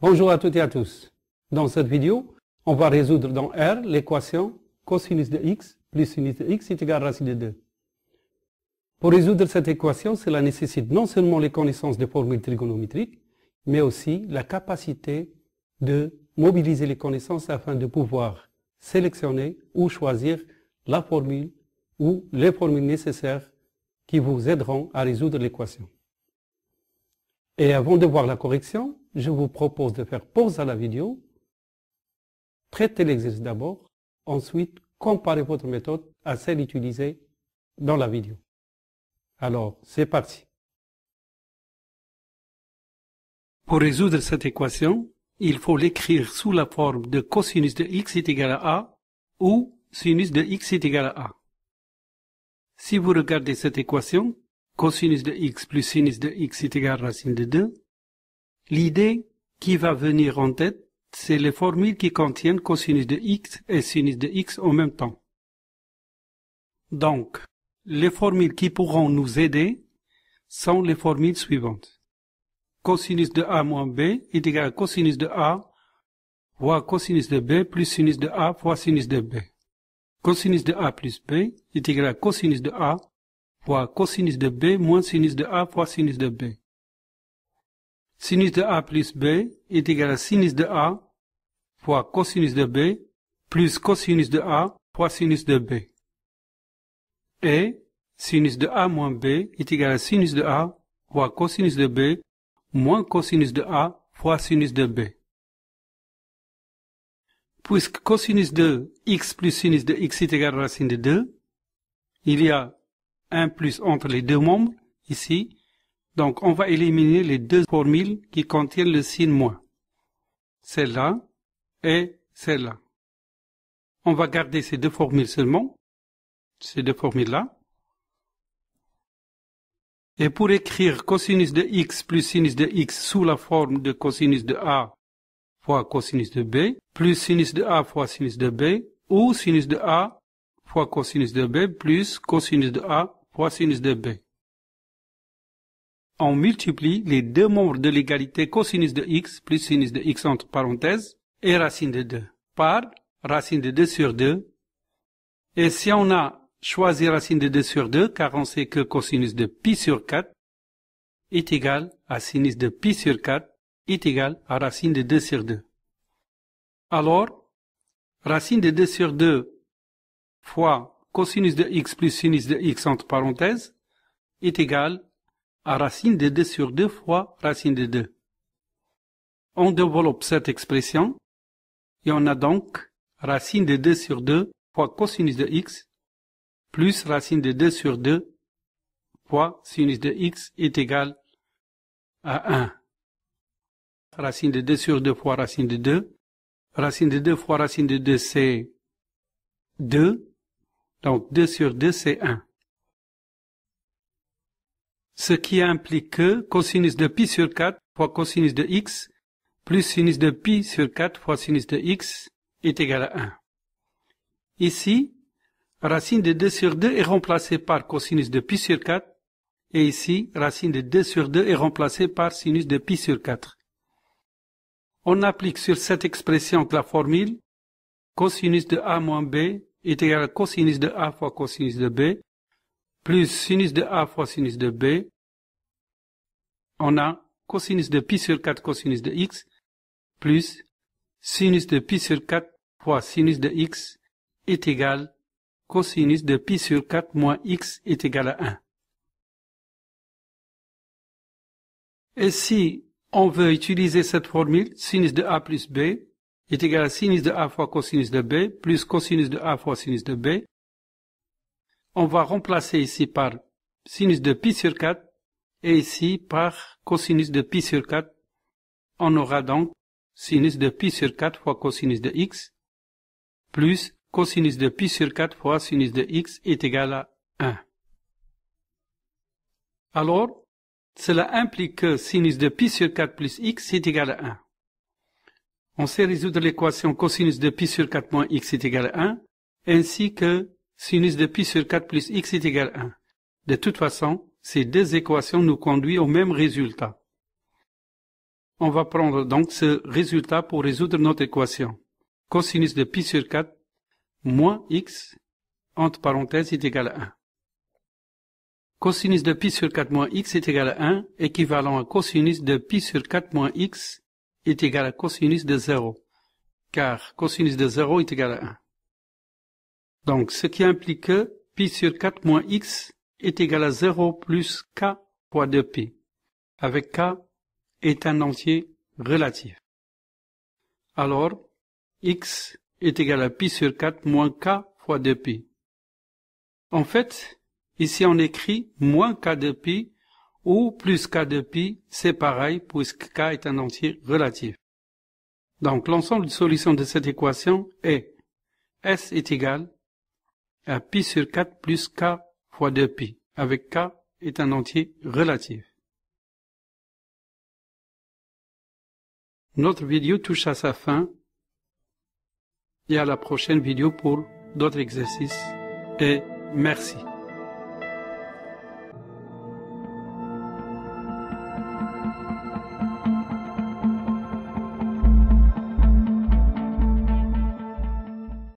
Bonjour à toutes et à tous. Dans cette vidéo, on va résoudre dans R l'équation cosinus de x plus sinus de x est égal à racine de 2. Pour résoudre cette équation, cela nécessite non seulement les connaissances des formules trigonométriques, mais aussi la capacité de mobiliser les connaissances afin de pouvoir sélectionner ou choisir la formule ou les formules nécessaires qui vous aideront à résoudre l'équation. Et avant de voir la correction, je vous propose de faire pause à la vidéo, traiter l'exercice d'abord, ensuite comparez votre méthode à celle utilisée dans la vidéo. Alors, c'est parti. Pour résoudre cette équation, il faut l'écrire sous la forme de cosinus de x est égal à a ou sinus de x est égal à a. Si vous regardez cette équation, cosinus de x plus sinus de x est égal à racine de 2, l'idée qui va venir en tête, c'est les formules qui contiennent cosinus de x et sinus de x en même temps. Donc, les formules qui pourront nous aider sont les formules suivantes. Cosinus de a moins b est égal à cosinus de a fois cosinus de b plus sinus de a fois sinus de b. Cosinus de a plus b est égal à cosinus de a fois cosinus de b moins sinus de a fois sinus de b. Sinus de a plus b est égal à sinus de a fois cosinus de b plus cosinus de a fois sinus de b. Et sinus de a moins b est égal à sinus de a fois cosinus de b moins cosinus de a fois sinus de b. Puisque cosinus de x plus sinus de x est égal à racine de 2, il y a 1 plus entre les deux membres, ici. Donc, on va éliminer les deux formules qui contiennent le signe moins. Celle-là et celle-là. On va garder ces deux formules seulement, ces deux formules-là. Et pour écrire cosinus de x plus sinus de x sous la forme de cosinus de a fois cosinus de b, plus sinus de a fois sinus de b, ou sinus de a fois cosinus de b plus cosinus de a b. On multiplie les deux membres de l'égalité cosinus de x plus sinus de x entre parenthèses et racine de 2 par racine de 2 sur 2. Et si on a choisi racine de 2 sur 2, car on sait que cosinus de pi sur 4 est égal à sinus de pi sur 4 est égal à racine de 2 sur 2. Alors, racine de 2 sur 2 fois cosinus de x plus sinus de x entre parenthèses est égal à racine de 2 sur 2 fois racine de 2. On développe cette expression et on a donc racine de 2 sur 2 fois cosinus de x plus racine de 2 sur 2 fois sinus de x est égal à 1. Racine de 2 sur 2 fois racine de 2. Racine de 2 fois racine de 2, c'est 2. Donc 2 sur 2, c'est 1. Ce qui implique que cosinus de pi sur 4 fois cosinus de x plus sinus de pi sur 4 fois sinus de x est égal à 1. Ici, racine de 2 sur 2 est remplacée par cosinus de pi sur 4 et ici, racine de 2 sur 2 est remplacée par sinus de pi sur 4. On applique sur cette expression la formule cosinus de a moins b est égal à cosinus de A fois cosinus de B, plus sinus de A fois sinus de B. On a cosinus de pi sur 4 cosinus de x, plus sinus de pi sur 4 fois sinus de x est égal cosinus de pi sur 4 moins x est égal à 1. Et si on veut utiliser cette formule, sinus de a plus b, est égal à sinus de A fois cosinus de B plus cosinus de A fois sinus de B. On va remplacer ici par sinus de pi sur 4 et ici par cosinus de pi sur 4. On aura donc sinus de pi sur 4 fois cosinus de x plus cosinus de pi sur 4 fois sinus de x est égal à 1. Alors, cela implique que sinus de pi sur 4 plus x est égal à 1. On sait résoudre l'équation cosinus de pi sur 4 moins x est égal à 1, ainsi que sinus de pi sur 4 plus x est égal à 1. De toute façon, ces deux équations nous conduisent au même résultat. On va prendre donc ce résultat pour résoudre notre équation. Cosinus de pi sur 4 moins x, entre parenthèses, est égal à 1. Cosinus de pi sur 4 moins x est égal à 1, équivalent à cosinus de pi sur 4 moins x, est égal à cosinus de 0, car cosinus de 0 est égal à 1. Donc, ce qui implique que pi sur 4 moins x est égal à 0 plus k fois 2pi, avec k est un entier relatif. Alors, x est égal à pi sur 4 moins k fois 2pi. En fait, ici on écrit moins k de pi ou plus k de pi, c'est pareil puisque k est un entier relatif. Donc l'ensemble de solutions de cette équation est S est égal à pi sur 4 plus k fois 2pi, avec k est un entier relatif. Notre vidéo touche à sa fin et à la prochaine vidéo pour d'autres exercices et merci.